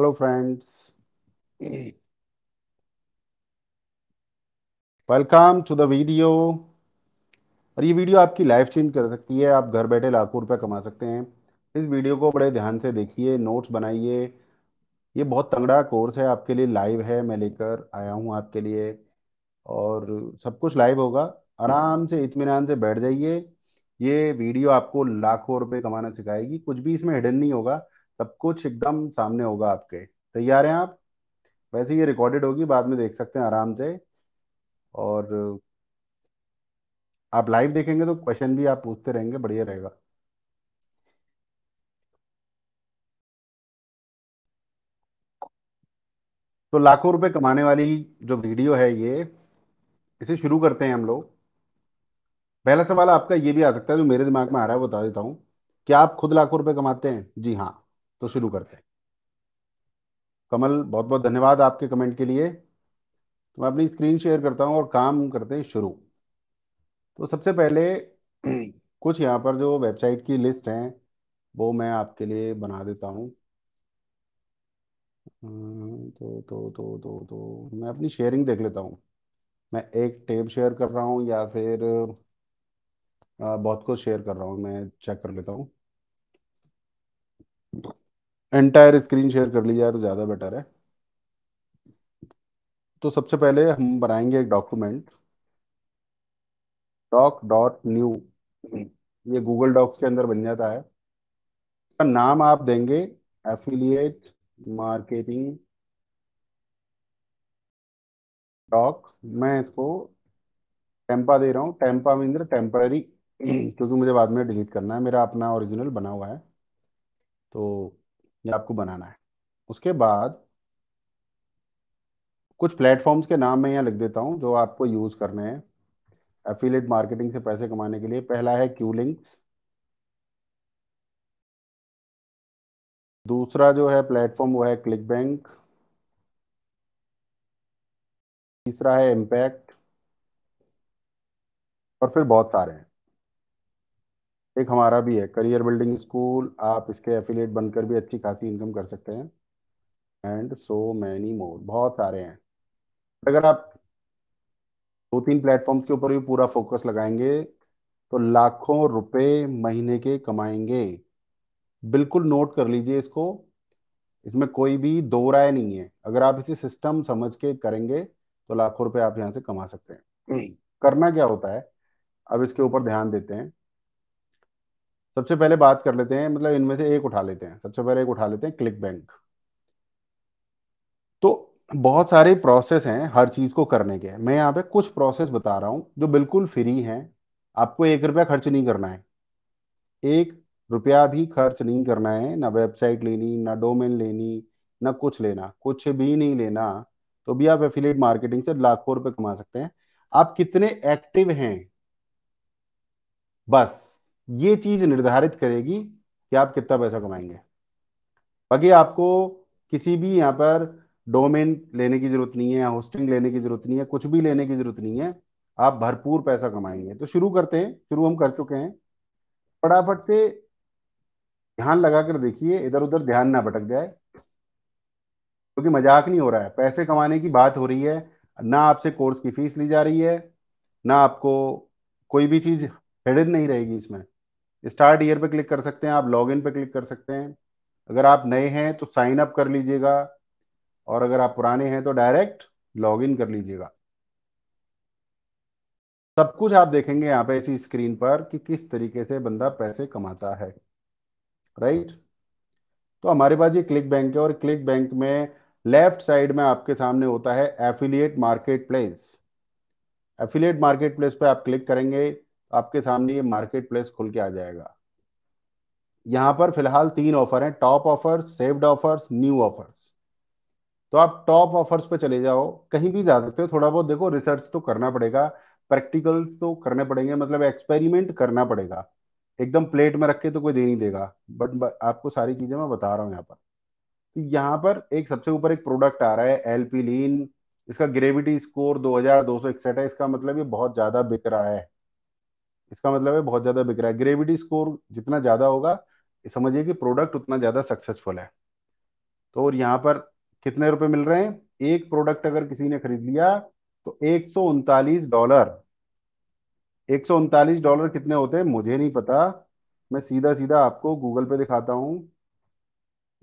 Hello friends welcome to the video और ये video आपकी लाइफ चेंज कर सकती है आप घर बैठे लाखों रुपए कमा सकते हैं इस वीडियो को बड़े ध्यान से देखिए नोट्स बनाइए ये बहुत तंगड़ा कोर्स है आपके लिए लाइव है मैं लेकर आया हूँ आपके लिए और सब कुछ लाइव होगा आराम से इतमान से बैठ जाइए ये वीडियो आपको लाखों रुपए कमाना सिखाएगी कुछ भी इसमें हिडन नहीं होगा सब कुछ एकदम सामने होगा आपके तैयार हैं आप वैसे ये रिकॉर्डेड होगी बाद में देख सकते हैं आराम से और आप लाइव देखेंगे तो क्वेश्चन भी आप पूछते रहेंगे बढ़िया रहेगा तो लाखों रुपए कमाने वाली जो वीडियो है ये इसे शुरू करते हैं हम लोग पहला सवाल आपका ये भी आ सकता है जो मेरे दिमाग में आ रहा है बता देता हूँ क्या आप खुद लाखों रुपए कमाते हैं जी हाँ तो शुरू करते हैं कमल बहुत बहुत धन्यवाद आपके कमेंट के लिए तो मैं अपनी स्क्रीन शेयर करता हूँ और काम करते हैं शुरू तो सबसे पहले कुछ यहाँ पर जो वेबसाइट की लिस्ट हैं वो मैं आपके लिए बना देता हूँ हम्म, तो तो तो तो तो मैं अपनी शेयरिंग देख लेता हूँ मैं एक टेब शेयर कर रहा हूँ या फिर बहुत कुछ शेयर कर रहा हूँ मैं चेक कर लेता हूँ एंटायर स्क्रीन शेयर कर लीजिए तो ज़्यादा बेटर है तो सबसे पहले हम बनाएंगे एक डॉक्यूमेंट डॉक डॉट न्यू ये गूगल डॉक्स के अंदर बन जाता है तो नाम आप देंगे एफिलिएट मार्केटिंग डॉक मैं इसको टेम्पा दे रहा हूँ टेम्पा मीन टेम्पररी क्योंकि मुझे बाद में डिलीट करना है मेरा अपना ओरिजिनल बना हुआ है तो ये आपको बनाना है उसके बाद कुछ प्लेटफॉर्म्स के नाम मैं यहाँ लिख देता हूँ जो आपको यूज़ करने हैं एफिलेट मार्केटिंग से पैसे कमाने के लिए पहला है क्यू लिंक्स दूसरा जो है प्लेटफॉर्म वो है क्लिक बैंक तीसरा है इम्पैक्ट और फिर बहुत सारे हैं एक हमारा भी है करियर बिल्डिंग स्कूल आप इसके एफिलेट बनकर भी अच्छी खासी इनकम कर सकते हैं एंड सो मैनी मोर बहुत सारे हैं अगर आप दो तीन प्लेटफॉर्म्स के ऊपर भी पूरा फोकस लगाएंगे तो लाखों रुपए महीने के कमाएंगे बिल्कुल नोट कर लीजिए इसको इसमें कोई भी दो राय नहीं है अगर आप इसे सिस्टम समझ के करेंगे तो लाखों रुपए आप यहां से कमा सकते हैं हम्म। करना क्या होता है अब इसके ऊपर ध्यान देते हैं सबसे पहले बात कर लेते हैं मतलब इनमें से एक उठा लेते हैं सबसे पहले एक उठा लेते हैं क्लिक बैंक तो बहुत सारे प्रोसेस हैं हर चीज को करने के मैं यहाँ पे कुछ प्रोसेस बता रहा हूँ जो बिल्कुल फ्री हैं आपको एक रुपया खर्च नहीं करना है एक रुपया भी खर्च नहीं करना है ना वेबसाइट लेनी ना डोमेन लेनी ना कुछ लेना कुछ भी नहीं लेना तो भी आप एफिलेट मार्केटिंग से लाखों रुपए कमा सकते हैं आप कितने एक्टिव हैं बस ये चीज निर्धारित करेगी कि आप कितना पैसा कमाएंगे बाकी आपको किसी भी यहाँ पर डोमेन लेने की जरूरत नहीं है होस्टिंग लेने की जरूरत नहीं है कुछ भी लेने की जरूरत नहीं है आप भरपूर पैसा कमाएंगे तो शुरू करते हैं शुरू हम कर चुके हैं फटाफट से ध्यान लगा कर देखिए इधर उधर ध्यान ना भटक जाए क्योंकि तो मजाक नहीं हो रहा है पैसे कमाने की बात हो रही है ना आपसे कोर्स की फीस ली जा रही है ना आपको कोई भी चीज हेडन नहीं रहेगी इसमें स्टार्ट ईयर पे क्लिक कर सकते हैं आप लॉग इन पे क्लिक कर सकते हैं अगर आप नए हैं तो साइन अप कर लीजिएगा और अगर आप पुराने हैं तो डायरेक्ट लॉग इन कर लीजिएगा सब कुछ आप देखेंगे यहाँ पे इसी स्क्रीन पर कि किस तरीके से बंदा पैसे कमाता है राइट तो हमारे पास ये क्लिक बैंक है और क्लिक बैंक में लेफ्ट साइड में आपके सामने होता है affiliate marketplace affiliate marketplace पर आप क्लिक करेंगे आपके सामने ये मार्केट प्लेस खुल के आ जाएगा यहाँ पर फिलहाल तीन ऑफर हैं top offers saved offers new offers तो आप टॉप ऑफर्स पे चले जाओ कहीं भी जा सकते हो थोड़ा बहुत देखो रिसर्च तो करना पड़ेगा प्रैक्टिकल्स तो करने पड़ेंगे मतलब एक्सपेरिमेंट करना पड़ेगा एकदम प्लेट में रख के तो कोई दे नहीं देगा बट आपको सारी चीजें मैं बता रहा हूँ यहाँ पर तो यहाँ पर एक सबसे ऊपर एक प्रोडक्ट आ रहा है एलपी लीन इसका ग्रेविटी स्कोर दो हजार दो सौ इकसठ है इसका मतलब ये बहुत ज्यादा बिक रहा है इसका मतलब है बहुत ज्यादा बिक रहा है ग्रेविटी स्कोर जितना ज्यादा होगा समझिए कि प्रोडक्ट उतना ज्यादा सक्सेसफुल है तो और यहाँ पर कितने रुपए मिल रहे हैं एक प्रोडक्ट अगर किसी ने खरीद लिया तो एक डॉलर एक डॉलर कितने होते हैं मुझे नहीं पता मैं सीधा सीधा आपको गूगल पे दिखाता हूं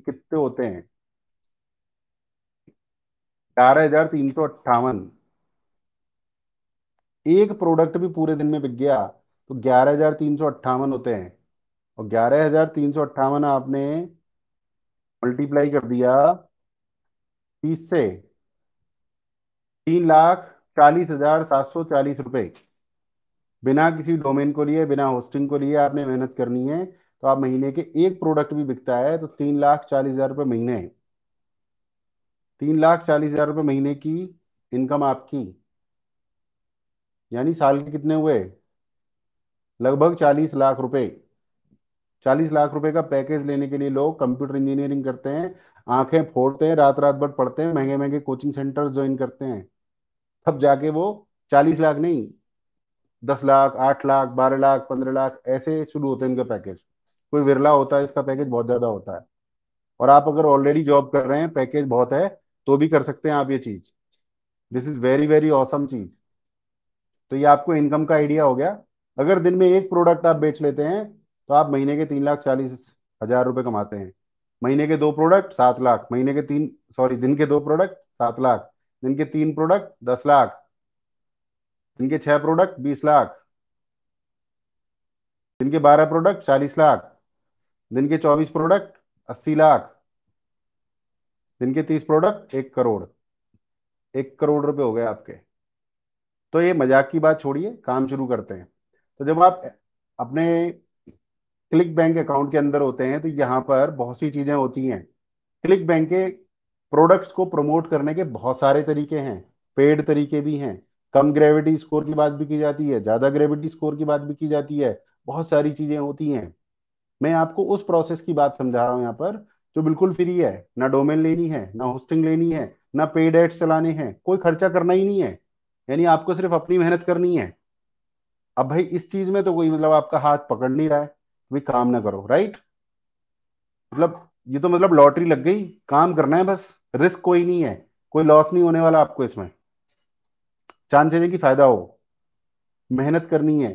कितने होते हैं ग्यारह हजार तीन सौ अट्ठावन एक प्रोडक्ट भी पूरे दिन में बिक गया तो ग्यारह हजार तीन सौ अट्ठावन होते हैं और ग्यारह हजार तीन सौ अट्ठावन आपने मल्टीप्लाई कर दिया तीस से तीन लाख चालीस हजार सात सौ चालीस रुपये बिना किसी डोमेन को लिए बिना होस्टिंग को लिए आपने मेहनत करनी है तो आप महीने के एक प्रोडक्ट भी बिकता है तो तीन लाख चालीस हजार रुपये महीने है तीन लाख चालीस हजार रुपये महीने की इनकम आपकी यानी साल के कितने हुए लगभग चालीस लाख रुपए चालीस लाख रुपए का पैकेज लेने के लिए लोग कंप्यूटर इंजीनियरिंग करते हैं आंखें फोड़ते हैं रात रात भर पढ़ते हैं महंगे महंगे कोचिंग सेंटर्स ज्वाइन करते हैं तब जाके वो चालीस लाख नहीं दस लाख आठ लाख बारह लाख पंद्रह लाख ऐसे शुरू होते हैं इनका पैकेज कोई विरला होता है इसका पैकेज बहुत ज्यादा होता है और आप अगर ऑलरेडी जॉब कर रहे हैं पैकेज बहुत है तो भी कर सकते हैं आप ये चीज this is very very awesome चीज तो ये आपको इनकम का आइडिया हो गया अगर दिन में एक प्रोडक्ट आप बेच लेते हैं तो आप महीने के तीन लाख चालीस हजार रुपये कमाते हैं महीने के दो प्रोडक्ट सात लाख महीने के तीन सॉरी दिन के दो प्रोडक्ट सात लाख दिन के तीन प्रोडक्ट दस लाख दिन के छह प्रोडक्ट बीस लाख दिन के बारह प्रोडक्ट चालीस लाख दिन के चौबीस प्रोडक्ट अस्सी लाख दिन के तीस प्रोडक्ट एक करोड़ एक करोड़ रुपए हो गए आपके तो ये मजाक की बात छोड़िए काम शुरू करते हैं तो जब आप अपने क्लिक बैंक अकाउंट के अंदर होते हैं तो यहाँ पर बहुत सी चीज़ें होती हैं क्लिक बैंक के प्रोडक्ट्स को प्रमोट करने के बहुत सारे तरीके हैं पेड तरीके भी हैं कम ग्रेविटी स्कोर की बात भी की जाती है ज़्यादा ग्रेविटी स्कोर की बात भी की जाती है बहुत सारी चीज़ें होती हैं मैं आपको उस प्रोसेस की बात समझा रहा हूँ यहाँ पर जो बिल्कुल फ्री है ना डोमेन लेनी है ना होस्टिंग लेनी है ना पेड एड्स चलाने हैं कोई खर्चा करना ही नहीं है यानी आपको सिर्फ अपनी मेहनत करनी है अब भाई इस चीज में तो कोई मतलब आपका हाथ पकड़ नहीं रहा है भी काम ना करो राइट मतलब ये तो मतलब लॉटरी लग गई काम करना है बस रिस्क कोई नहीं है कोई लॉस नहीं होने वाला आपको इसमें चांद है कि फायदा हो मेहनत करनी है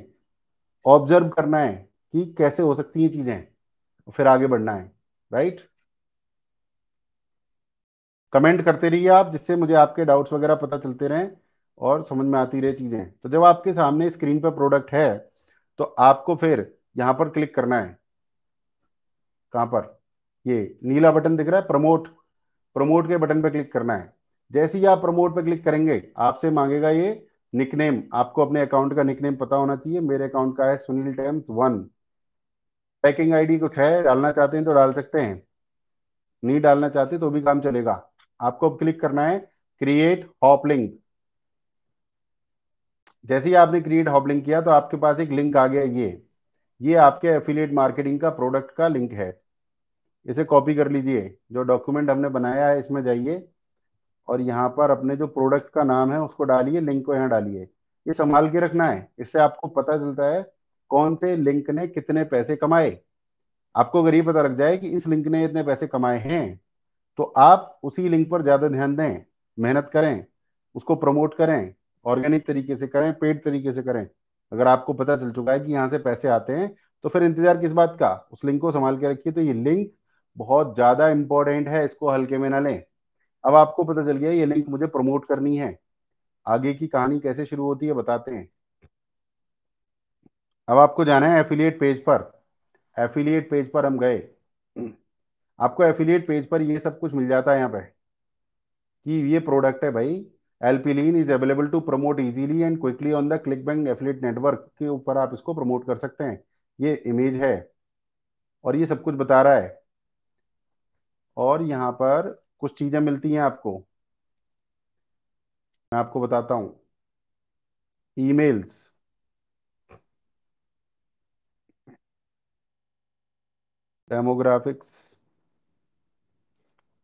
ऑब्जर्व करना है कि कैसे हो सकती हैं चीजें फिर आगे बढ़ना है राइट कमेंट करते रहिए आप जिससे मुझे आपके डाउट्स वगैरह पता चलते रहें और समझ में आती रही चीजें तो जब आपके सामने स्क्रीन पर प्रोडक्ट है तो आपको फिर यहां पर क्लिक करना है कहां पर ये नीला बटन दिख रहा है प्रमोट प्रमोट के बटन पर क्लिक करना है जैसे ही आप प्रमोट पर क्लिक करेंगे आपसे मांगेगा ये निकनेम आपको अपने अकाउंट का निकनेम पता होना चाहिए मेरे अकाउंट का है सुनील टेम्स वन ट्रैकिंग आईडी कुछ है डालना चाहते हैं तो डाल सकते हैं नहीं डालना चाहते तो भी काम चलेगा आपको अब क्लिक करना है क्रिएट हॉप लिंक जैसे ही आपने क्रिएट हॉबलिंग किया तो आपके पास एक लिंक आ गया ये ये आपके एफिलिएट मार्केटिंग का प्रोडक्ट का लिंक है इसे कॉपी कर लीजिए जो डॉक्यूमेंट हमने बनाया है इसमें जाइए और यहाँ पर अपने जो प्रोडक्ट का नाम है उसको डालिए लिंक को यहाँ डालिए ये संभाल के रखना है इससे आपको पता चलता है कौन से लिंक ने कितने पैसे कमाए आपको अगर ये पता लग जाए कि इस लिंक ने इतने पैसे कमाए हैं तो आप उसी लिंक पर ज़्यादा ध्यान दें मेहनत करें उसको प्रमोट करें ऑर्गेनिक तरीके से करें पेड तरीके से करें अगर आपको पता चल चुका है कि यहाँ से पैसे आते हैं तो फिर इंतजार किस बात का उस लिंक को संभाल के रखिए तो ये लिंक बहुत ज़्यादा इंपॉर्टेंट है इसको हल्के में ना लें अब आपको पता चल गया ये लिंक मुझे प्रमोट करनी है आगे की कहानी कैसे शुरू होती है बताते हैं अब आपको जाना है एफिलिएट पेज पर एफिलिएट पेज पर हम गए आपको एफिलिएट पेज पर ये सब कुछ मिल जाता है यहाँ पे कि ये प्रोडक्ट है भाई LP Lean is available to promote easily and quickly on the ClickBank affiliate network के ऊपर आप इसको प्रमोट कर सकते हैं ये इमेज है और ये सब कुछ बता रहा है और यहाँ पर कुछ चीज़ें मिलती हैं आपको मैं आपको बताता हूं ईमेल्स डेमोग्राफिक्स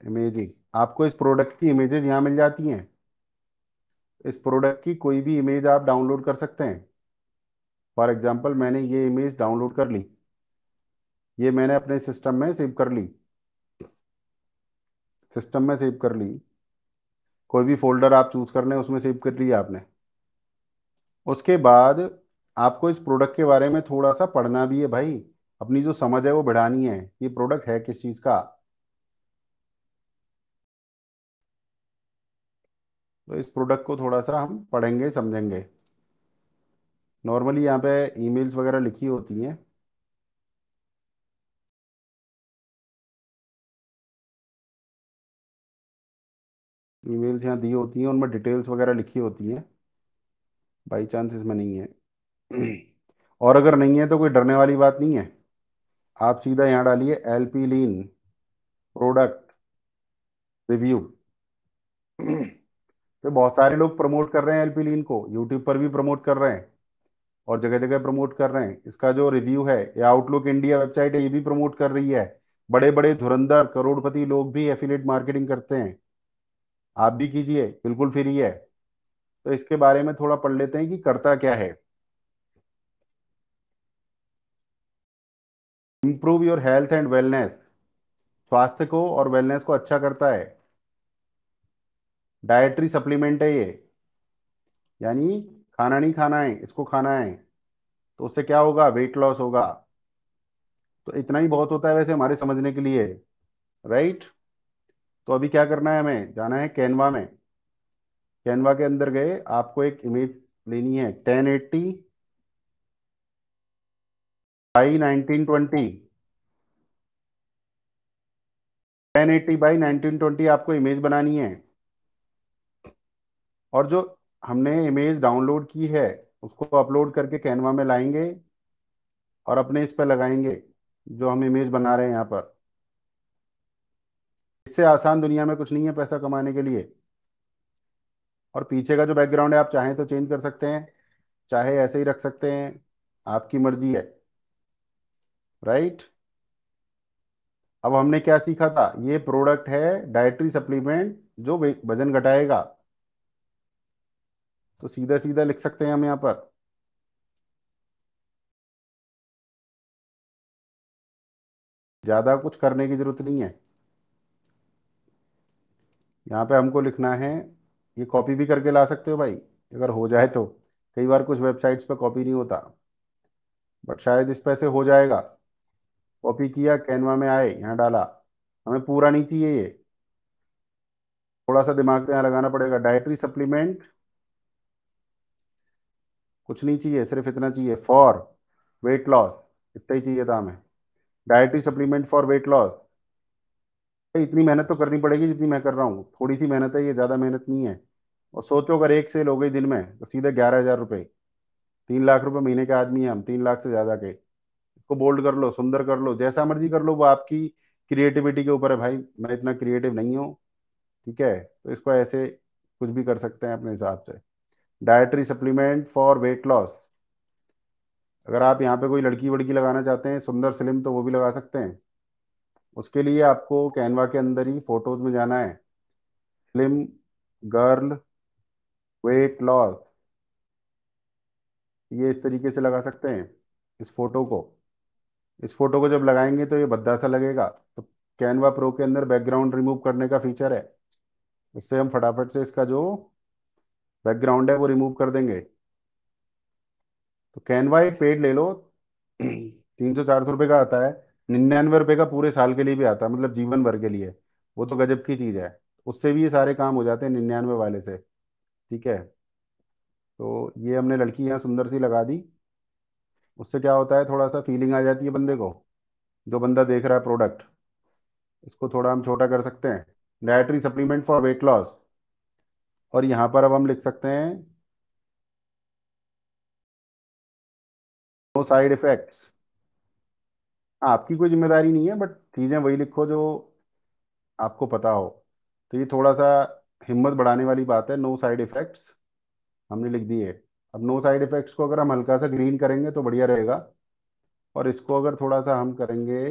इमेजिंग आपको इस प्रोडक्ट की इमेजेस यहां मिल जाती हैं इस प्रोडक्ट की कोई भी इमेज आप डाउनलोड कर सकते हैं फॉर एग्जाम्पल मैंने ये इमेज डाउनलोड कर ली ये मैंने अपने सिस्टम में सेव कर ली सिस्टम में सेव कर ली कोई भी फोल्डर आप चूज कर लें उसमें सेव कर लिया आपने उसके बाद आपको इस प्रोडक्ट के बारे में थोड़ा सा पढ़ना भी है भाई अपनी जो समझ है वो बढ़ानी है ये प्रोडक्ट है किस चीज़ का तो इस प्रोडक्ट को थोड़ा सा हम पढ़ेंगे समझेंगे नॉर्मली यहाँ पे ईमेल्स वगैरह लिखी होती हैं ईमेल्स यहाँ दी होती हैं उनमें डिटेल्स वगैरह लिखी होती हैं बाई चांस इसमें नहीं है और अगर नहीं है तो कोई डरने वाली बात नहीं है आप सीधा यहाँ डालिए L P Lean product review तो बहुत सारे लोग प्रमोट कर रहे हैं एलपी लीन को यूट्यूब पर भी प्रमोट कर रहे हैं और जगह जगह प्रमोट कर रहे हैं इसका जो रिव्यू है या आउटलुक इंडिया वेबसाइट है ये भी प्रमोट कर रही है बड़े बड़े धुरंधर करोड़पति लोग भी एफिलेट मार्केटिंग करते हैं आप भी कीजिए बिल्कुल फ्री है तो इसके बारे में थोड़ा पढ़ लेते हैं कि करता क्या है improve your health and wellness स्वास्थ्य को और वेलनेस को अच्छा करता है डायट्री सप्लीमेंट है ये यानी खाना नहीं खाना है इसको खाना है तो उससे क्या होगा वेट लॉस होगा तो इतना ही बहुत होता है वैसे हमारे समझने के लिए राइट तो अभी क्या करना है हमें जाना है कैनवा में कैनवा के अंदर गए आपको एक इमेज लेनी है ten eighty by nineteen twenty ten eighty by nineteen twenty आपको इमेज बनानी है और जो हमने इमेज डाउनलोड की है उसको अपलोड करके कैनवा में लाएंगे और अपने इस पर लगाएंगे जो हम इमेज बना रहे हैं यहाँ पर इससे आसान दुनिया में कुछ नहीं है पैसा कमाने के लिए और पीछे का जो बैकग्राउंड है आप चाहें तो चेंज कर सकते हैं चाहे ऐसे ही रख सकते हैं आपकी मर्जी है राइट अब हमने क्या सीखा था ये प्रोडक्ट है डायट्री सप्लीमेंट जो वजन घटाएगा तो सीधा सीधा लिख सकते हैं हम यहाँ पर ज़्यादा कुछ करने की ज़रूरत नहीं है यहाँ पे हमको लिखना है ये कॉपी भी करके ला सकते हो भाई अगर हो जाए तो कई बार कुछ वेबसाइट्स पे कॉपी नहीं होता बट शायद इस पैसे हो जाएगा कॉपी किया कैनवा में आए यहाँ डाला हमें पूरा नहीं चाहिए ये थोड़ा सा दिमाग में यहाँ लगाना पड़ेगा डायट्री सप्लीमेंट कुछ नहीं चाहिए सिर्फ इतना चाहिए फॉर वेट लॉस इतना ही चाहिए था हमें dietary supplement for weight loss इतनी मेहनत तो करनी पड़ेगी जितनी मैं कर रहा हूँ थोड़ी सी मेहनत है ये ज़्यादा मेहनत नहीं है और सोचो अगर एक सेल हो गई दिन में तो सीधे ग्यारह हज़ार रुपये तीन लाख रुपये महीने के आदमी हैं हम तीन लाख से ज़्यादा के इसको बोल्ड कर लो सुंदर कर लो जैसा मर्जी कर लो वो आपकी क्रिएटिविटी के ऊपर है भाई मैं इतना क्रिएटिव नहीं हूँ ठीक है तो इसको ऐसे कुछ भी कर सकते हैं अपने हिसाब से dietary supplement for weight loss अगर आप यहाँ पे कोई लड़की वड़की लगाना चाहते हैं सुंदर स्लिम तो वो भी लगा सकते हैं उसके लिए आपको कैनवा के अंदर ही फोटोज में जाना है स्लिम गर्ल वेट लॉस ये इस तरीके से लगा सकते हैं इस फोटो को इस फोटो को जब लगाएंगे तो ये भद्दा सा लगेगा तो कैनवा प्रो के अंदर बैकग्राउंड रिमूव करने का फीचर है उससे हम फटाफट से इसका जो बैकग्राउंड है वो रिमूव कर देंगे तो कैनवा एक पेड ले लो तीन सौ चार सौ रुपये का आता है निन्यानवे रुपये का पूरे साल के लिए भी आता है मतलब जीवन भर के लिए वो तो गजब की चीज़ है उससे भी ये सारे काम हो जाते हैं निन्यानवे वाले से ठीक है तो ये हमने लड़की यहाँ सुंदर सी लगा दी उससे क्या होता है थोड़ा सा फीलिंग आ जाती है बंदे को जो बंदा देख रहा है प्रोडक्ट इसको थोड़ा हम छोटा कर सकते हैं dietary supplement for weight loss और यहाँ पर अब हम लिख सकते हैं नो साइड इफेक्ट्स आपकी कोई जिम्मेदारी नहीं है बट चीज़ें वही लिखो जो आपको पता हो तो ये थोड़ा सा हिम्मत बढ़ाने वाली बात है नो साइड इफ़ेक्ट्स हमने लिख दिए अब नो साइड इफ़ेक्ट्स को अगर हम हल्का सा ग्रीन करेंगे तो बढ़िया रहेगा और इसको अगर थोड़ा सा हम करेंगे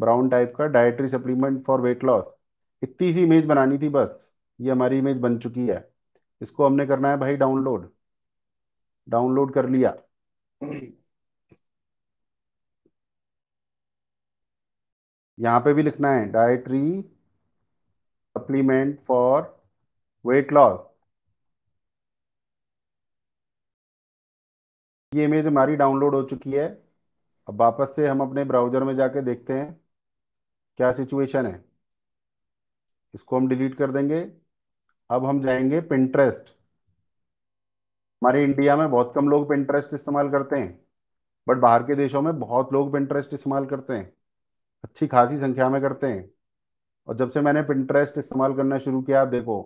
ब्राउन टाइप का dietary supplement for weight loss इतनी सी इमेज बनानी थी बस ये हमारी इमेज बन चुकी है इसको हमने करना है भाई डाउनलोड डाउनलोड कर लिया यहां पे भी लिखना है dietary supplement for weight loss ये इमेज हमारी डाउनलोड हो चुकी है अब वापस से हम अपने ब्राउजर में जाके देखते हैं क्या सिचुएशन है इसको हम डिलीट कर देंगे अब हम जाएंगे पिंटरेस्ट हमारे इंडिया में बहुत कम लोग पिंटरेस्ट इस्तेमाल करते हैं बट बाहर के देशों में बहुत लोग पिंटरेस्ट इस्तेमाल करते हैं अच्छी खासी संख्या में करते हैं और जब से मैंने पिंटरेस्ट इस्तेमाल करना शुरू किया आप देखो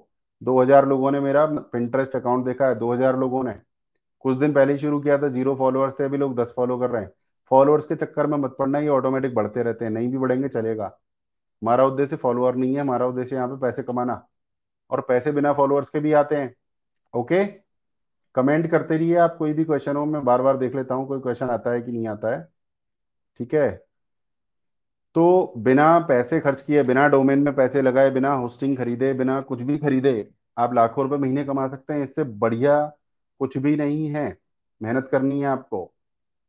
2000 लोगों ने मेरा पिंटरेस्ट अकाउंट देखा है 2000 लोगों ने कुछ दिन पहले शुरू किया था जीरो फॉलोअर्स थे अभी लोग दस फॉलो कर रहे हैं फॉलोअर्स के चक्कर में मत पड़ना ये ऑटोमेटिक बढ़ते रहते हैं नहीं भी बढ़ेंगे चलेगा हमारा उद्देश्य फॉलोअर नहीं है हमारा उद्देश्य यहाँ पे पैसे कमाना और पैसे बिना फॉलोअर्स के भी आते हैं ओके कमेंट करते रहिए आप कोई भी क्वेश्चन हो मैं बार बार देख लेता हूँ कोई क्वेश्चन आता है कि नहीं आता है ठीक है तो बिना पैसे खर्च किए बिना डोमेन में पैसे लगाए बिना होस्टिंग खरीदे बिना कुछ भी खरीदे आप लाखों रुपए महीने कमा सकते हैं इससे बढ़िया कुछ भी नहीं है मेहनत करनी है आपको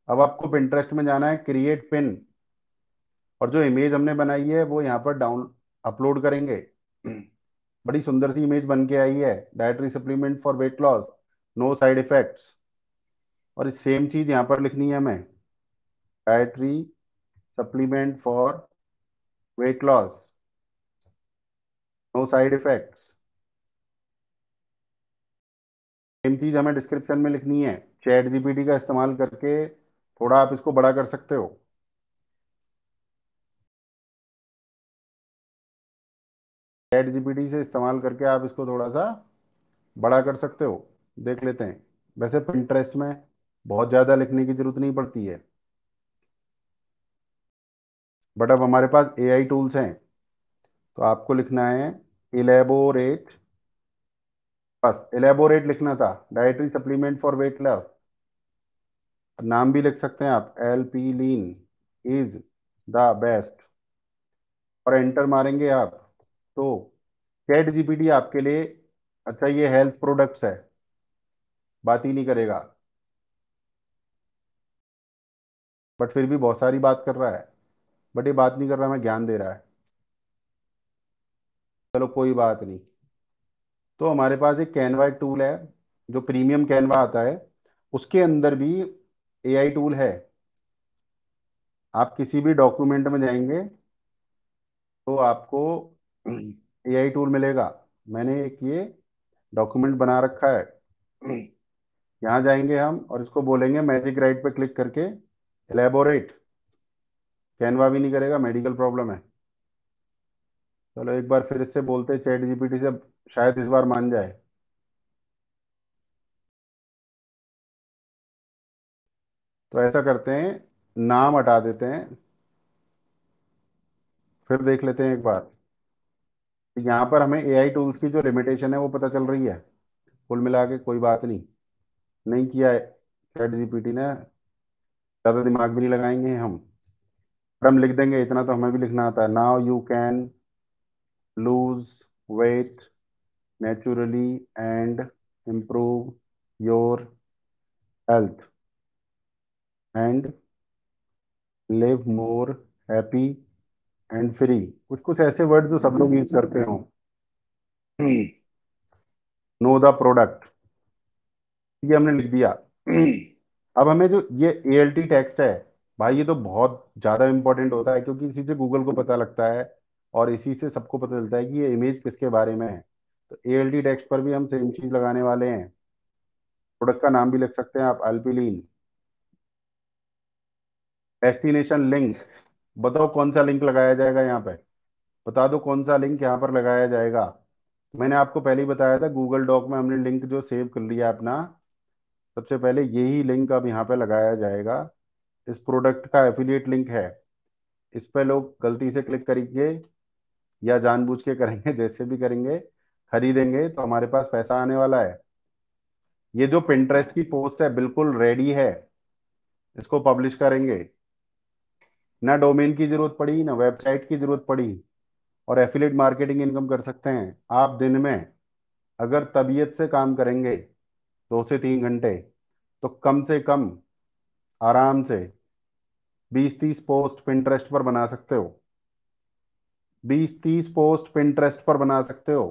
अब आपको पिंटरेस्ट में जाना है क्रिएट पिन और जो इमेज हमने बनाई है वो यहाँ पर डाउन अपलोड करेंगे बड़ी सुंदर सी इमेज बन के आई है dietary supplement for weight loss no side effects और सेम चीज यहाँ पर लिखनी है हमें dietary supplement for weight loss no side effects same चीज हमें डिस्क्रिप्शन में लिखनी है चैट जीपीटी का इस्तेमाल करके थोड़ा आप इसको बड़ा कर सकते हो चैट जीपीटी से इस्तेमाल करके आप इसको थोड़ा सा बड़ा कर सकते हो देख लेते हैं वैसे इंटरेस्ट में बहुत ज़्यादा लिखने की ज़रूरत नहीं पड़ती है बट अब हमारे पास एआई टूल्स हैं तो आपको लिखना है इलेबोरेट बस इलेबोरेट लिखना था dietary supplement for weight loss नाम भी लिख सकते हैं आप L P Lean is the best और एंटर मारेंगे आप तो चैट जीपीटी आपके लिए अच्छा ये हेल्थ प्रोडक्ट्स है बात ही नहीं करेगा बट फिर भी बहुत सारी बात कर रहा है बट ये बात नहीं कर रहा मैं ज्ञान दे रहा है चलो कोई बात नहीं तो हमारे पास एक कैनवा टूल है जो प्रीमियम कैनवा आता है उसके अंदर भी एआई टूल है आप किसी भी डॉक्यूमेंट में जाएंगे तो आपको एआई टूल मिलेगा मैंने एक ये डॉक्यूमेंट बना रखा है यहाँ जाएंगे हम और इसको बोलेंगे मैजिक राइट पे क्लिक करके एलेबोरेट कैनवा भी नहीं करेगा मेडिकल प्रॉब्लम है चलो एक बार फिर इससे बोलते चैट जीपीटी से शायद इस बार मान जाए तो ऐसा करते हैं नाम हटा देते हैं फिर देख लेते हैं एक बार तो यहाँ पर हमें ए आई टूल्स की जो लिमिटेशन है वो पता चल रही है कुल मिला के कोई बात नहीं नहीं किया है चैट जीपीटी ने ज़्यादा दिमाग भी नहीं लगाएंगे हम पर हम लिख देंगे इतना तो हमें भी लिखना आता है now you can lose weight naturally and improve your health and live more happy and free कुछ कुछ ऐसे वर्ड जो सब लोग यूज करते हो नो द प्रोडक्ट ये हमने लिख दिया अब हमें जो ये ए एल टी टेक्स्ट है भाई ये तो बहुत ज्यादा इंपॉर्टेंट होता है क्योंकि इसी से गूगल को पता लगता है और इसी से सबको पता चलता है कि ये इमेज किसके बारे में है तो ए एल टी टेक्स्ट पर भी हम सेम चीज लगाने वाले हैं प्रोडक्ट का नाम भी लिख सकते हैं आप अल्पिलीन डेस्टिनेशन लिंक बताओ कौन सा लिंक लगाया जाएगा यहाँ पे बता दो कौन सा लिंक यहाँ पर लगाया जाएगा मैंने आपको पहले ही बताया था गूगल डॉक में हमने लिंक जो सेव कर लिया अपना सबसे पहले यही लिंक अब यहाँ पे लगाया जाएगा इस प्रोडक्ट का एफिलिएट लिंक है इस पर लोग गलती से क्लिक करेंगे या जानबूझ के करेंगे जैसे भी करेंगे खरीदेंगे तो हमारे पास पैसा आने वाला है ये जो पिंटरेस्ट की पोस्ट है बिल्कुल रेडी है इसको पब्लिश करेंगे ना डोमेन की जरूरत पड़ी ना वेबसाइट की जरूरत पड़ी और एफिलेट मार्केटिंग इनकम कर सकते हैं आप दिन में अगर तबीयत से काम करेंगे दो से तीन घंटे तो कम से कम आराम से बीस तीस पोस्ट पिंटरेस्ट पर बना सकते हो बीस तीस पोस्ट पिंटरेस्ट पर बना सकते हो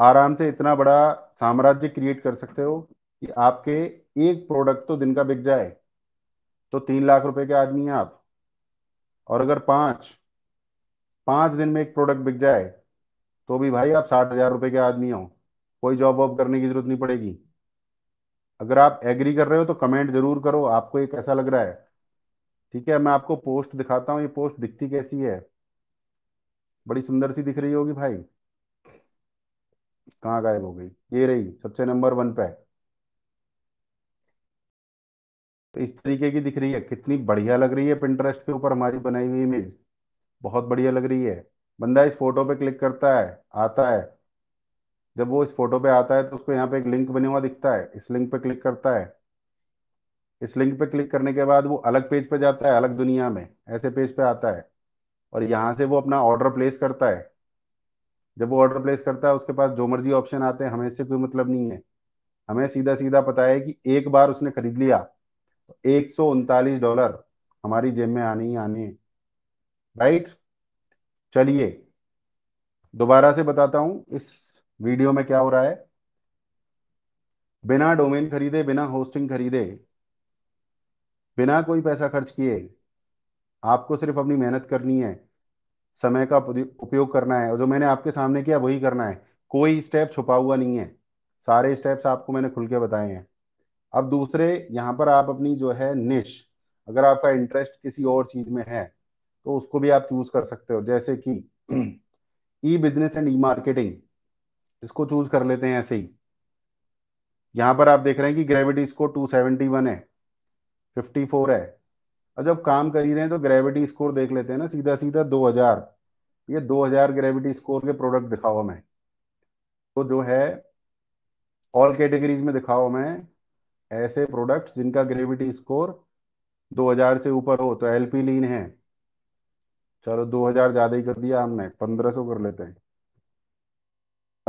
आराम से इतना बड़ा साम्राज्य क्रिएट कर सकते हो कि आपके एक प्रोडक्ट तो दिन का बिक जाए तो तीन लाख रुपए के आदमी हैं आप और अगर पांच पांच दिन में एक प्रोडक्ट बिक जाए तो भी भाई आप साठ हजार रुपये के आदमी हो कोई जॉब वॉब करने की जरूरत नहीं पड़ेगी अगर आप एग्री कर रहे हो तो कमेंट जरूर करो आपको ये कैसा लग रहा है ठीक है मैं आपको पोस्ट दिखाता हूँ ये पोस्ट दिखती कैसी है बड़ी सुंदर सी दिख रही होगी भाई कहाँ गायब हो गई ये रही सबसे नंबर वन पे तो इस तरीके की दिख रही है कितनी बढ़िया लग रही है पिंटरेस्ट के ऊपर हमारी बनाई हुई इमेज बहुत बढ़िया लग रही है बंदा इस फोटो पे क्लिक करता है आता है जब वो इस फोटो पे आता है तो उसको यहाँ पे एक लिंक बना हुआ दिखता है इस लिंक पे क्लिक करता है इस लिंक पे क्लिक करने के बाद वो अलग पेज पे जाता है अलग दुनिया में ऐसे पेज पे आता है और यहाँ से वो अपना ऑर्डर प्लेस करता है जब वो ऑर्डर प्लेस करता है उसके पास जो मर्जी ऑप्शन आते हैं हमें इससे कोई मतलब नहीं है हमें सीधा सीधा पता है कि एक बार उसने खरीद लिया एक सौ उनतालीस डॉलर हमारी जेब में आनी ही आनी है राइट चलिए दोबारा से बताता हूं इस वीडियो में क्या हो रहा है बिना डोमेन खरीदे बिना होस्टिंग खरीदे बिना कोई पैसा खर्च किए आपको सिर्फ अपनी मेहनत करनी है समय का उपयोग करना है और जो मैंने आपके सामने किया वही करना है कोई स्टेप छुपा हुआ नहीं है सारे स्टेप्स आपको मैंने खुल के बताए हैं अब दूसरे यहाँ पर आप अपनी जो है निश अगर आपका इंटरेस्ट किसी और चीज में है तो उसको भी आप चूज कर सकते हो जैसे कि E business and E marketing इसको चूज कर लेते हैं ऐसे ही यहां पर आप देख रहे हैं कि ग्रेविटी स्कोर 271 है 54 है और जब काम कर ही रहे हैं तो ग्रेविटी स्कोर देख लेते हैं ना सीधा सीधा 2000 ये 2000 ग्रेविटी स्कोर के प्रोडक्ट दिखाओ मैं तो जो है ऑल कैटेगरीज में दिखाओ मैं ऐसे प्रोडक्ट्स जिनका ग्रेविटी स्कोर 2000 से ऊपर हो तो एलपी लीन है चलो 2000 ज्यादा ही कर दिया हमने 1500 कर लेते हैं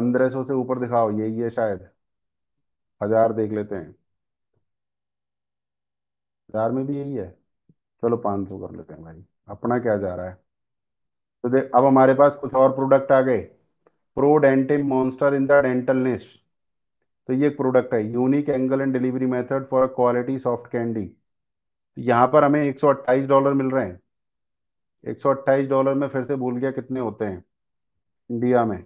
1500 से ऊपर दिखाओ यही है शायद हजार देख लेते हैं हजार में भी यही है चलो 500 कर लेते हैं भाई अपना क्या जा रहा है तो देख अब हमारे पास कुछ और प्रोडक्ट आ गए डेंटिम monster in the dental nest तो ये एक प्रोडक्ट है unique angle and delivery method for quality soft candy यहाँ पर हमें एक डॉलर मिल रहे हैं एक डॉलर में फिर से भूल गया कितने होते हैं इंडिया में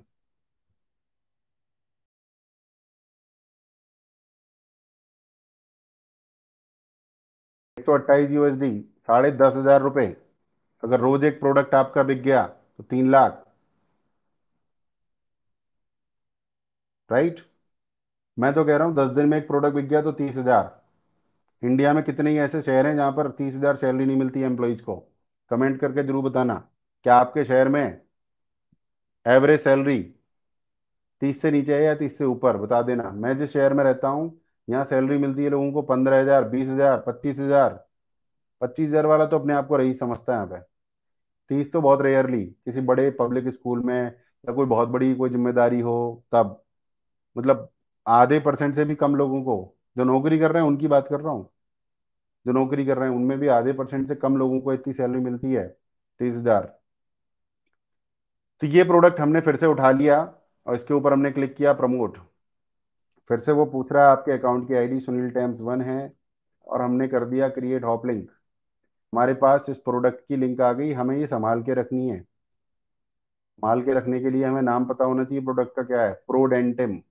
एक सौ अट्ठाईस यूएसडी साढ़े दस हजार रुपए अगर रोज एक प्रोडक्ट आपका बिक गया तो तीन लाख राइट मैं तो कह रहा हूँ दस दिन में एक प्रोडक्ट बिक गया तो तीस हजार इंडिया में कितने ही ऐसे शहर हैं जहाँ पर तीस हजार सैलरी नहीं मिलती एम्प्लॉयज को कमेंट करके जरूर बताना क्या आपके शहर में एवरेज सैलरी तीस से नीचे है या तीस से ऊपर बता देना मैं जिस शहर में रहता हूँ यहाँ सैलरी मिलती है लोगों को पंद्रह हजार बीस हजार पच्चीस हजार पच्चीस हजार वाला तो अपने आप को रही समझता है यहाँ पे तीस तो बहुत रेयरली किसी बड़े पब्लिक स्कूल में या कोई बहुत बड़ी कोई जिम्मेदारी हो तब मतलब आधे परसेंट से भी कम लोगों को जो नौकरी कर रहे हैं उनकी बात कर रहा हूँ जो नौकरी कर रहे हैं उनमें भी आधे परसेंट से कम लोगों को इतनी सैलरी मिलती है तीस हजार तो ये प्रोडक्ट हमने फिर से उठा लिया और इसके ऊपर हमने क्लिक किया प्रमोट फिर से वो पूछ रहा है आपके अकाउंट की आईडी सुनील टेम्स वन है और हमने कर दिया क्रिएट हॉप लिंक हमारे पास इस प्रोडक्ट की लिंक आ गई हमें ये संभाल के रखनी है संभाल के रखने के लिए हमें नाम पता होना चाहिए प्रोडक्ट का क्या है प्रोडेंटिम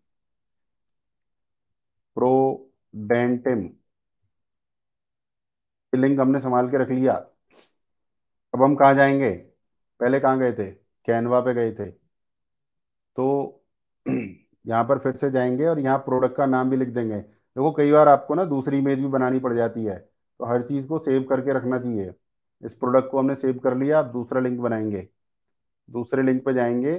प्रोडेंटिम लिंक हमने संभाल के रख लिया अब हम कहा जाएंगे पहले कहाँ गए थे कैनवा पे गए थे तो यहाँ पर फिर से जाएंगे और यहाँ प्रोडक्ट का नाम भी लिख देंगे देखो कई बार आपको ना दूसरी इमेज भी बनानी पड़ जाती है तो हर चीज़ को सेव करके रखना चाहिए इस प्रोडक्ट को हमने सेव कर लिया आप दूसरा लिंक बनाएंगे दूसरे लिंक पे जाएंगे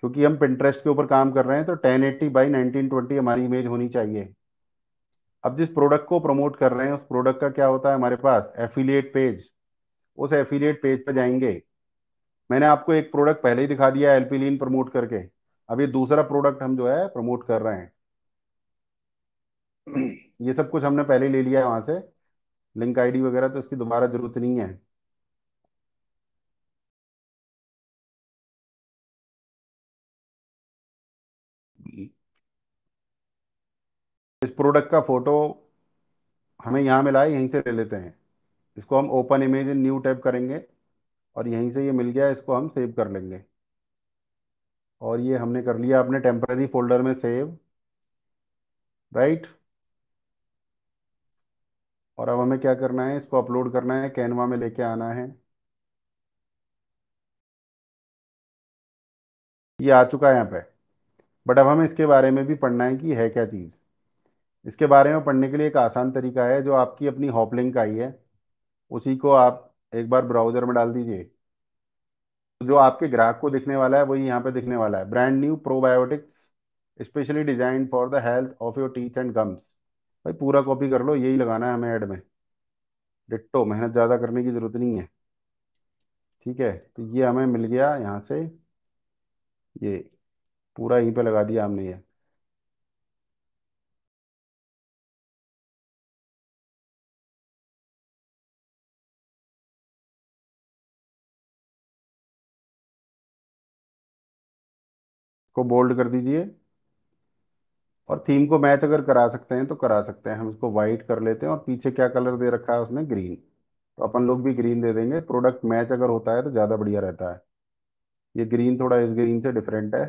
क्योंकि हम पिंटरेस्ट के ऊपर काम कर रहे हैं तो ten eighty by nineteen twenty हमारी इमेज होनी चाहिए अब जिस प्रोडक्ट को प्रमोट कर रहे हैं उस प्रोडक्ट का क्या होता है हमारे पास एफिलिएट पेज उस एफिलिएट पेज पर जाएंगे मैंने आपको एक प्रोडक्ट पहले ही दिखा दिया एलपीलिन प्रमोट करके अब ये दूसरा प्रोडक्ट हम जो है प्रमोट कर रहे हैं ये सब कुछ हमने पहले ले लिया है वहां से लिंक आईडी वगैरह तो इसकी दोबारा जरूरत नहीं है इस प्रोडक्ट का फ़ोटो हमें यहाँ मिला है यहीं से ले लेते हैं इसको हम open image in new tab करेंगे और यहीं से ये मिल गया इसको हम सेव कर लेंगे और ये हमने कर लिया अपने टेम्प्रेरी फोल्डर में सेव राइट और अब हमें क्या करना है इसको अपलोड करना है कैनवा में लेके आना है ये आ चुका है यहाँ पे बट अब हमें इसके बारे में भी पढ़ना है कि है क्या चीज़ इसके बारे में पढ़ने के लिए एक आसान तरीका है जो आपकी अपनी हॉपलिंक आई है उसी को आप एक बार ब्राउजर में डाल दीजिए जो आपके ग्राहक को दिखने वाला है वही यहाँ पे दिखने वाला है brand new probiotics specially design for the health of your teeth and gums भाई पूरा कॉपी कर लो यही लगाना है हमें ऐड में डिट्टो मेहनत ज़्यादा करने की ज़रूरत नहीं है ठीक है तो ये हमें मिल गया यहाँ से ये पूरा यहीं पे लगा दिया हमने ये को बोल्ड कर दीजिए और थीम को मैच अगर करा सकते हैं तो करा सकते हैं हम इसको वाइट कर लेते हैं और पीछे क्या कलर दे रखा है उसने ग्रीन तो अपन लोग भी ग्रीन दे देंगे प्रोडक्ट मैच अगर होता है तो ज़्यादा बढ़िया रहता है ये ग्रीन थोड़ा इस ग्रीन से डिफरेंट है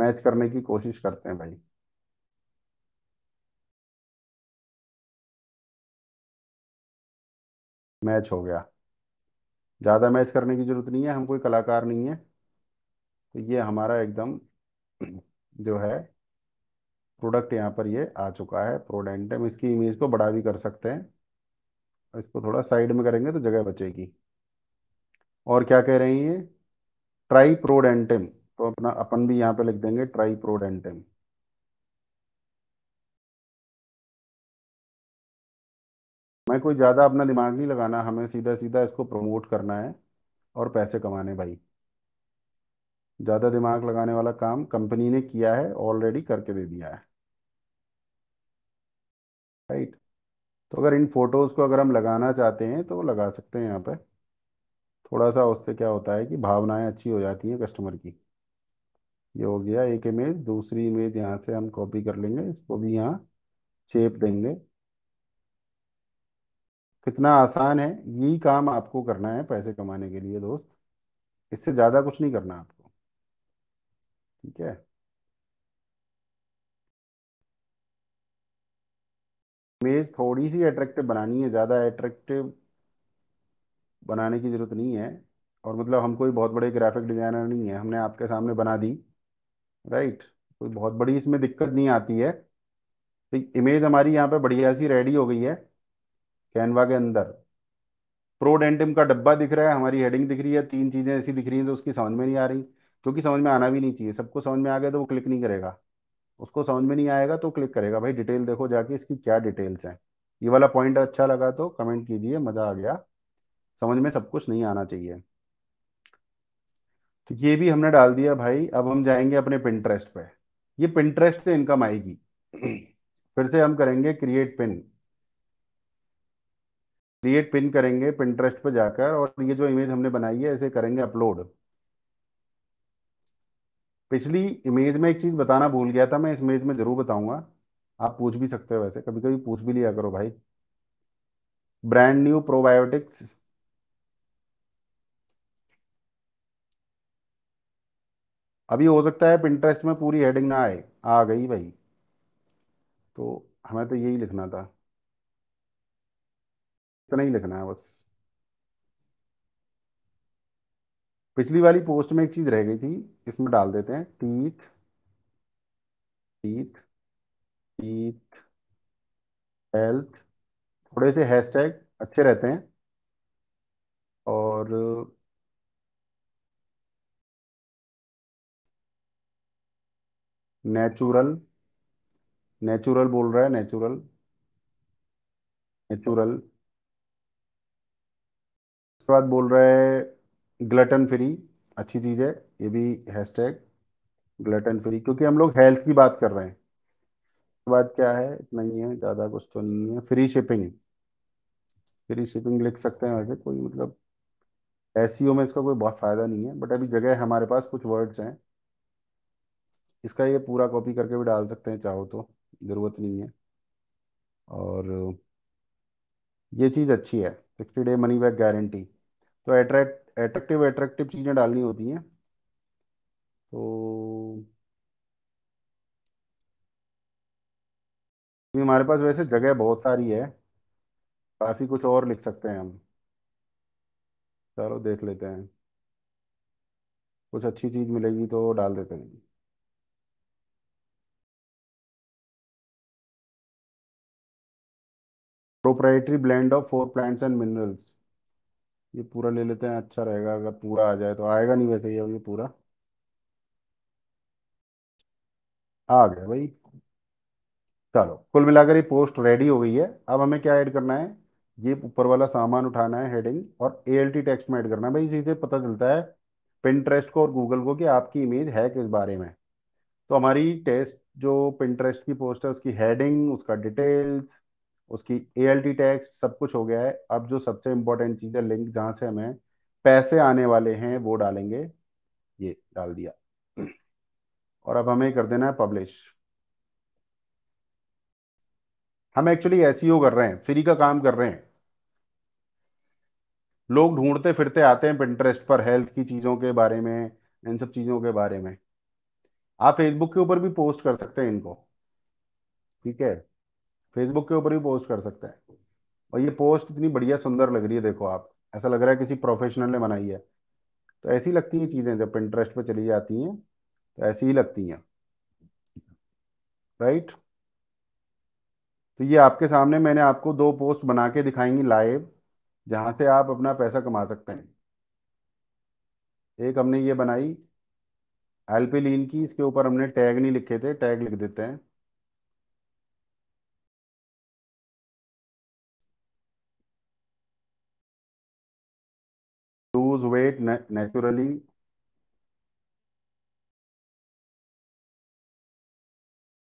मैच करने की कोशिश करते हैं भाई मैच हो गया ज़्यादा मैच करने की ज़रूरत नहीं है हम कोई कलाकार नहीं है तो ये हमारा एकदम जो है प्रोडक्ट यहाँ पर ये आ चुका है प्रोडेंटम इसकी इमेज को बड़ा भी कर सकते हैं इसको थोड़ा साइड में करेंगे तो जगह बचेगी और क्या कह रही है ट्राई प्रोडेंटम तो अपना अपन भी यहाँ पे लिख देंगे ट्राई प्रोडेंटम मैं कोई ज़्यादा अपना दिमाग नहीं लगाना हमें सीधा सीधा इसको प्रमोट करना है और पैसे कमाने भाई ज़्यादा दिमाग लगाने वाला काम कंपनी ने किया है ऑलरेडी करके दे दिया है राइट right? तो अगर इन फोटोज़ को अगर हम लगाना चाहते हैं तो लगा सकते हैं यहाँ पे थोड़ा सा उससे क्या होता है कि भावनाएं अच्छी हो जाती हैं कस्टमर की ये हो गया एक इमेज दूसरी इमेज यहाँ से हम कॉपी कर लेंगे इसको भी यहाँ शेप देंगे कितना आसान है यही काम आपको करना है पैसे कमाने के लिए दोस्त इससे ज़्यादा कुछ नहीं करना आपको ठीक है इमेज थोड़ी सी अट्रैक्टिव बनानी है ज़्यादा अट्रैक्टिव बनाने की ज़रूरत नहीं है और मतलब हम कोई बहुत बड़े ग्राफिक डिज़ाइनर नहीं है हमने आपके सामने बना दी राइट कोई बहुत बड़ी इसमें दिक्कत नहीं आती है तो इमेज हमारी यहाँ पे बढ़िया सी रेडी हो गई है कैनवा के अंदर प्रोडेंटिम का डब्बा दिख रहा है हमारी हेडिंग दिख रही है तीन चीज़ें ऐसी दिख रही हैं तो उसकी समझ में नहीं आ रही क्योंकि समझ में आना भी नहीं चाहिए सबको समझ में आ गया तो वो क्लिक नहीं करेगा उसको समझ में नहीं आएगा तो क्लिक करेगा भाई डिटेल देखो जाके इसकी क्या डिटेल्स हैं ये वाला पॉइंट अच्छा लगा तो कमेंट कीजिए मज़ा आ गया समझ में सब कुछ नहीं आना चाहिए तो ये भी हमने डाल दिया भाई अब हम जाएंगे अपने पिंटरेस्ट पे ये पिंटरेस्ट से इनकम आएगी फिर से हम करेंगे क्रिएट पिन क्रिएट पिन करेंगे पिंटरेस्ट पे जाकर और ये जो इमेज हमने बनाई है इसे करेंगे अपलोड पिछली इमेज में एक चीज बताना भूल गया था मैं इस इमेज में जरूर बताऊंगा आप पूछ भी सकते हो वैसे कभी कभी पूछ भी लिया करो भाई ब्रांड न्यू प्रोबायोटिक्स अभी हो सकता है पिंटरेस्ट में पूरी हेडिंग ना आए आ गई भाई तो हमें तो यही लिखना था इतना ही लिखना है बस पिछली वाली पोस्ट में एक चीज रह गई थी इसमें डाल देते हैं टीथ टीथ टीथ हेल्थ थोड़े से हैशटैग अच्छे रहते हैं और नेचुरल नेचुरल बोल रहा है नेचुरल नेचुरल उसके बाद बोल रहा है ग्लटन फ्री अच्छी चीज़ है ये भी हैशटैग ग्लटन फ्री क्योंकि हम लोग हेल्थ की बात कर रहे हैं उसके बाद क्या है इतना ही है ज़्यादा कुछ तो नहीं है फ्री शिपिंग फ्री शिपिंग लिख सकते हैं वैसे कोई मतलब एस e में इसका कोई बहुत फ़ायदा नहीं है बट अभी जगह हमारे पास कुछ वर्ड्स हैं इसका ये पूरा कॉपी करके भी डाल सकते हैं चाहो तो ज़रूरत नहीं है और ये चीज़ अच्छी है sixty day money back guarantee तो एट्रैक्ट एट्रेक्टिव एट्रेक्टिव चीज़ें डालनी होती हैं तो हमारे पास वैसे जगह बहुत सारी है काफ़ी कुछ और लिख सकते हैं हम चलो देख लेते हैं कुछ अच्छी चीज़ मिलेगी तो डाल देते हैं proprietary blend of four plants and minerals ये पूरा ले लेते हैं अच्छा रहेगा अगर पूरा आ जाए तो आएगा नहीं वैसे ये अभी पूरा आ गया भाई चलो कुल मिलाकर ये पोस्ट रेडी हो गई है अब हमें क्या ऐड करना है ये ऊपर वाला सामान उठाना है हेडिंग और ए एल टी टेक्स्ट में ऐड करना है भाई इसी से पता चलता है पिंटरेस्ट को और गूगल को कि आपकी इमेज है किस बारे में तो हमारी टेस्ट जो पिंटरेस्ट की पोस्ट है उसकी हेडिंग उसका डिटेल्स उसकी ए एल टी टैक्स सब कुछ हो गया है अब जो सबसे इंपॉर्टेंट चीज़ है लिंक जहां से हमें पैसे आने वाले हैं वो डालेंगे ये डाल दिया और अब हमें कर देना है पब्लिश हम एक्चुअली एस e कर रहे हैं फ्री का काम कर रहे हैं लोग ढूंढते फिरते आते हैं इंटरेस्ट पर हेल्थ की चीज़ों के बारे में इन सब चीज़ों के बारे में आप फेसबुक के ऊपर भी पोस्ट कर सकते हैं इनको ठीक है फेसबुक के ऊपर भी पोस्ट कर सकता है और ये पोस्ट इतनी बढ़िया सुंदर लग रही है देखो आप ऐसा लग रहा है किसी प्रोफेशनल ने बनाई है तो ऐसी लगती हैं चीज़ें जब इंटरेस्ट पर चली जाती हैं तो ऐसी ही लगती हैं राइट तो ये आपके सामने मैंने आपको दो पोस्ट बना के दिखाएंगी लाइव जहाँ से आप अपना पैसा कमा सकते हैं एक हमने ये बनाई एल्पिलीन की इसके ऊपर हमने टैग नहीं लिखे थे टैग लिख देते हैं lose weight na naturally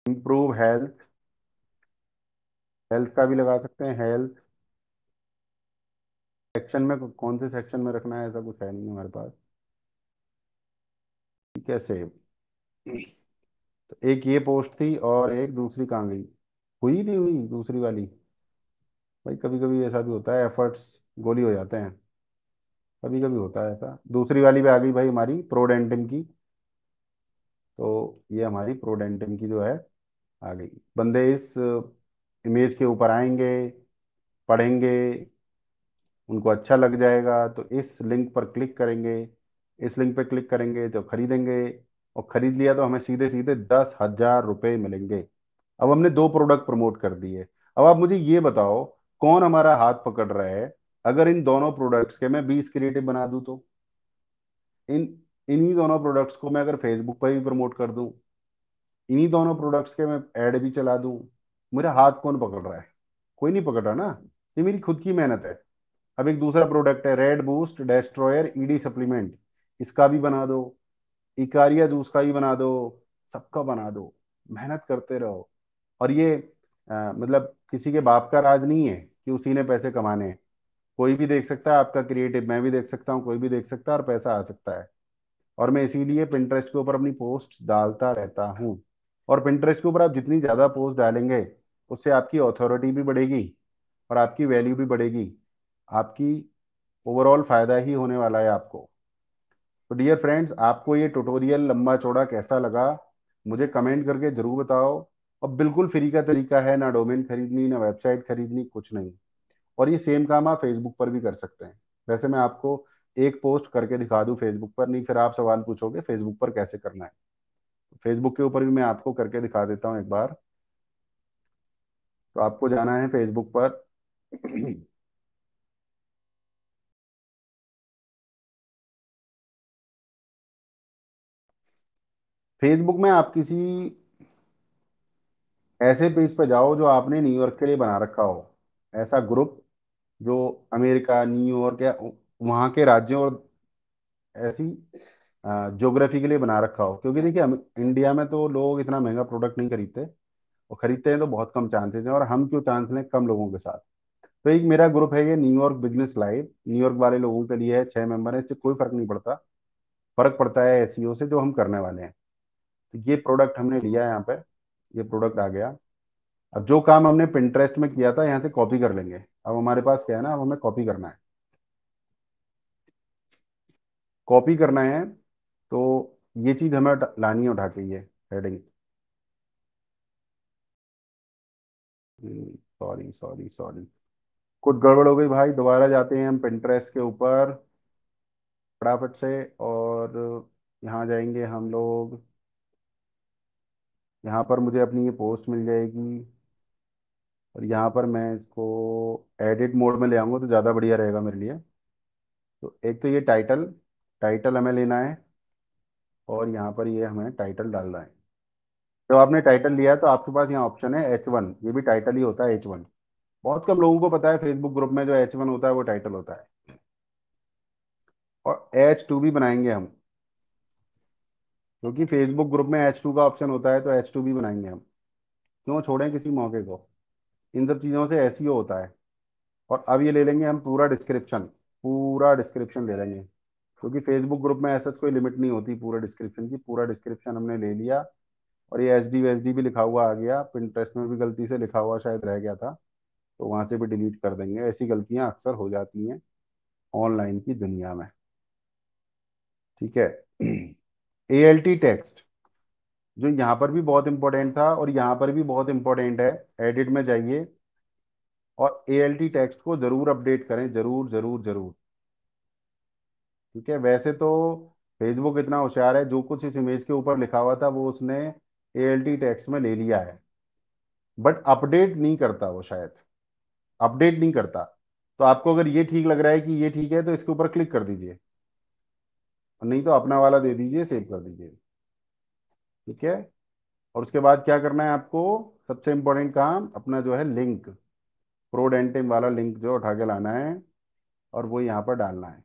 improve health health का भी लगा सकते हैं हेल्थ सेक्शन में कौन से सेक्शन में रखना है ऐसा कुछ है नहीं हमारे पास ठीक है सेव तो एक ये पोस्ट थी और एक दूसरी कहाँ गई हुई नहीं हुई दूसरी वाली भाई कभी कभी ऐसा भी होता है एफर्ट्स गोली हो जाते हैं कभी कभी होता है ऐसा दूसरी वाली भी आ गई भाई हमारी प्रोडेंटम की तो ये हमारी प्रोडेंटम की जो है आ गई बंदे इस इमेज uh, के ऊपर आएंगे पढ़ेंगे उनको अच्छा लग जाएगा तो इस लिंक पर क्लिक करेंगे इस लिंक पर क्लिक करेंगे तो खरीदेंगे और ख़रीद लिया तो हमें सीधे सीधे दस हज़ार रुपये मिलेंगे अब हमने दो प्रोडक्ट प्रमोट कर दिए अब आप मुझे ये बताओ कौन हमारा हाथ पकड़ रहा है अगर इन दोनों प्रोडक्ट्स के मैं बीस क्रिएटिव बना दूं तो इन इन्हीं दोनों प्रोडक्ट्स को मैं अगर फेसबुक पर भी प्रमोट कर दूं इन्हीं दोनों प्रोडक्ट्स के मैं ऐड भी चला दूं मेरा हाथ कौन पकड़ रहा है कोई नहीं पकड़ रहा ना ये मेरी खुद की मेहनत है अब एक दूसरा प्रोडक्ट है red boost destroyer ED supplement इसका भी बना दो इकारिया जूस का भी बना दो सबका बना दो मेहनत करते रहो और ये आ, मतलब किसी के बाप का राज नहीं है कि उसी ने पैसे कमाने हैं कोई भी देख सकता है आपका क्रिएटिव मैं भी देख सकता हूँ कोई भी देख सकता है और पैसा आ सकता है और मैं इसीलिए पिंटरेस्ट के ऊपर अपनी पोस्ट डालता रहता हूँ और पिंटरेस्ट के ऊपर आप जितनी ज़्यादा पोस्ट डालेंगे उससे आपकी अथॉरिटी भी बढ़ेगी और आपकी वैल्यू भी बढ़ेगी आपकी ओवरऑल फ़ायदा ही होने वाला है आपको तो डियर फ्रेंड्स आपको ये ट्यूटोरियल लंबा चौड़ा कैसा लगा मुझे कमेंट करके ज़रूर बताओ और बिल्कुल फ्री का तरीका है ना डोमेन खरीदनी ना वेबसाइट खरीदनी कुछ नहीं और ये सेम काम आप फेसबुक पर भी कर सकते हैं वैसे मैं आपको एक पोस्ट करके दिखा दूं फेसबुक पर नहीं फिर आप सवाल पूछोगे फेसबुक पर कैसे करना है फेसबुक के ऊपर भी मैं आपको करके दिखा देता हूं एक बार तो आपको जाना है फेसबुक पर फेसबुक में आप किसी ऐसे पेज पर जाओ जो आपने न्यूयॉर्क के लिए बना रखा हो ऐसा ग्रुप जो अमेरिका न्यूयॉर्क या वहाँ के राज्यों और ऐसी जोग्राफी के लिए बना रखा हो क्योंकि देखिए हम इंडिया में तो लोग इतना महंगा प्रोडक्ट नहीं खरीदते और खरीदते हैं तो बहुत कम चांसेस हैं और हम क्यों चांस लें कम लोगों के साथ तो एक मेरा ग्रुप है ये न्यूयॉर्क बिजनेस लाइव न्यूयॉर्क वाले लोगों के लिए है छः मेंबर है इससे कोई फर्क नहीं पड़ता फर्क पड़ता है एस e से जो हम करने वाले हैं तो ये प्रोडक्ट हमने लिया है यहाँ पर ये प्रोडक्ट आ गया अब जो काम हमने पिंटरेस्ट में किया था यहाँ से कॉपी कर लेंगे अब हमारे पास क्या है ना अब हमें कॉपी करना है कॉपी करना है तो ये चीज हमें लानी है उठा के ये हेडिंग सॉरी सॉरी सॉरी कुछ गड़बड़ हो गई भाई दोबारा जाते हैं हम पिंटरेस्ट के ऊपर फटाफट से और यहाँ जाएंगे हम लोग यहाँ पर मुझे अपनी ये पोस्ट मिल जाएगी और यहाँ पर मैं इसको एडिट मोड में ले आऊँगा तो ज़्यादा बढ़िया रहेगा मेरे लिए तो एक तो ये टाइटल टाइटल हमें लेना है और यहाँ पर ये हमें टाइटल डालना है जब आपने टाइटल लिया तो आपके पास यहाँ ऑप्शन है एच वन ये भी टाइटल ही होता है एच वन बहुत कम लोगों को पता है फेसबुक ग्रुप में जो एच वन होता है वो टाइटल होता है और एच टू भी बनाएंगे हम क्योंकि फेसबुक ग्रुप में एच टू का ऑप्शन होता है तो एच टू भी बनाएंगे हम क्यों छोड़ें किसी मौके को इन सब चीज़ों से ऐसी e होता है और अब ये ले लेंगे हम पूरा डिस्क्रिप्शन पूरा डिस्क्रिप्शन ले लेंगे क्योंकि फेसबुक ग्रुप में ऐसा कोई लिमिट नहीं होती पूरा डिस्क्रिप्शन की पूरा डिस्क्रिप्शन हमने ले लिया और ये एस डी भी लिखा हुआ आ गया पिंट्रेस्ट में भी गलती से लिखा हुआ शायद रह गया था तो वहाँ से भी डिलीट कर देंगे ऐसी गलतियाँ अक्सर हो जाती हैं ऑनलाइन की दुनिया में ठीक है ए एल टी टेक्स्ट जो यहाँ पर भी बहुत इंपॉर्टेंट था और यहाँ पर भी बहुत इंपॉर्टेंट है एडिट में जाइए और ए एल टेक्स्ट को जरूर अपडेट करें जरूर जरूर जरूर ठीक है वैसे तो फेसबुक इतना होशियार है जो कुछ इस इमेज के ऊपर लिखा हुआ था वो उसने ए एल टेक्स्ट में ले लिया है बट अपडेट नहीं करता वो शायद अपडेट नहीं करता तो आपको अगर ये ठीक लग रहा है कि ये ठीक है तो इसके ऊपर क्लिक कर दीजिए नहीं तो अपना वाला दे दीजिए सेव कर दीजिए ठीक है और उसके बाद क्या करना है आपको सबसे इम्पोर्टेंट काम अपना जो है लिंक प्रोड एंटिम वाला लिंक जो उठा के लाना है और वो यहाँ पर डालना है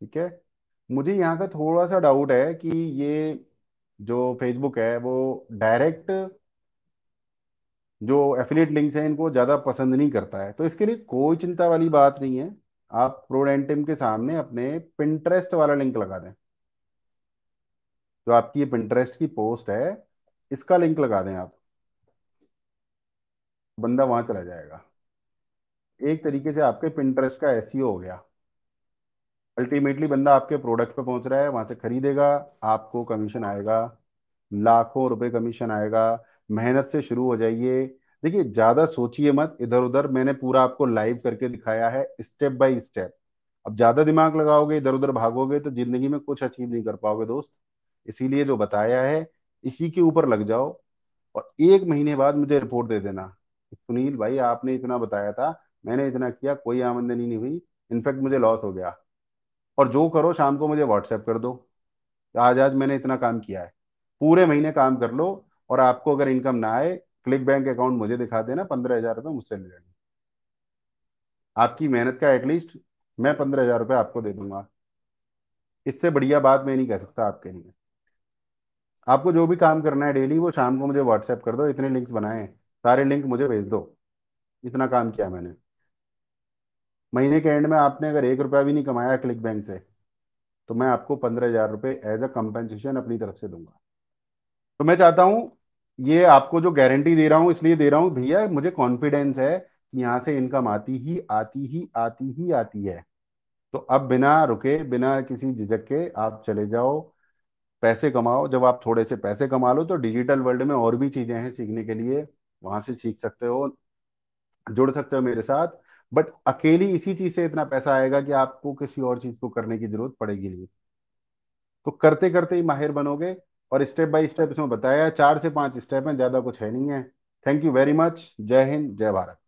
ठीक है मुझे यहाँ का थोड़ा सा डाउट है कि ये जो फेसबुक है वो डायरेक्ट जो एफिलेट लिंक्स हैं इनको ज़्यादा पसंद नहीं करता है तो इसके लिए कोई चिंता वाली बात नहीं है आप प्रोडेंटिम के सामने अपने पिंटरेस्ट वाला लिंक लगा दें जो आपकी ये पिंटरेस्ट की पोस्ट है इसका लिंक लगा दें आप बंदा वहां चला जाएगा एक तरीके से आपके पिंटरेस्ट का एस e हो गया अल्टीमेटली बंदा आपके प्रोडक्ट पे पहुंच रहा है वहां से खरीदेगा आपको कमीशन आएगा लाखों रुपए कमीशन आएगा मेहनत से शुरू हो जाइए देखिए ज्यादा सोचिए मत इधर उधर मैंने पूरा आपको लाइव करके दिखाया है स्टेप बाय स्टेप अब ज्यादा दिमाग लगाओगे इधर उधर भागोगे तो जिंदगी में कुछ अचीव नहीं कर पाओगे दोस्त इसीलिए जो बताया है इसी के ऊपर लग जाओ और एक महीने बाद मुझे रिपोर्ट दे देना सुनील भाई आपने इतना बताया था मैंने इतना किया कोई आमदनी नहीं हुई इनफैक्ट मुझे लॉस हो गया और जो करो शाम को मुझे व्हाट्सएप कर दो आज आज मैंने इतना काम किया है पूरे महीने काम कर लो और आपको अगर इनकम ना आए क्लिक बैंक अकाउंट मुझे दिखा देना पंद्रह हजार रुपये मुझसे ले लेना आपकी मेहनत का एटलीस्ट मैं पंद्रह हजार रुपये आपको दे दूंगा इससे बढ़िया बात मैं नहीं कह सकता आपके लिए आपको जो भी काम करना है डेली वो शाम को मुझे व्हाट्सएप कर दो इतने लिंक्स बनाए सारे लिंक मुझे भेज दो इतना काम किया मैंने महीने के एंड में आपने अगर एक रुपया भी नहीं कमाया क्लिक बैंक से तो मैं आपको पंद्रह हजार रुपये एज अ कंपनसेशन अपनी तरफ से दूंगा तो मैं चाहता हूँ ये आपको जो गारंटी दे रहा हूँ इसलिए दे रहा हूँ भैया मुझे कॉन्फिडेंस है कि यहाँ से इनकम आती ही आती ही आती ही आती है तो अब बिना रुके बिना किसी झिझक के आप चले जाओ पैसे कमाओ जब आप थोड़े से पैसे कमा लो तो डिजिटल वर्ल्ड में और भी चीजें हैं सीखने के लिए वहां से सीख सकते हो जुड़ सकते हो मेरे साथ बट अकेली इसी चीज से इतना पैसा आएगा कि आपको किसी और चीज को करने की जरूरत पड़ेगी नहीं तो करते करते ही माहिर बनोगे और स्टेप बाय स्टेप इसमें बताया चार से पांच स्टेप हैं ज्यादा कुछ है नहीं है थैंक यू वेरी मच जय हिंद जय भारत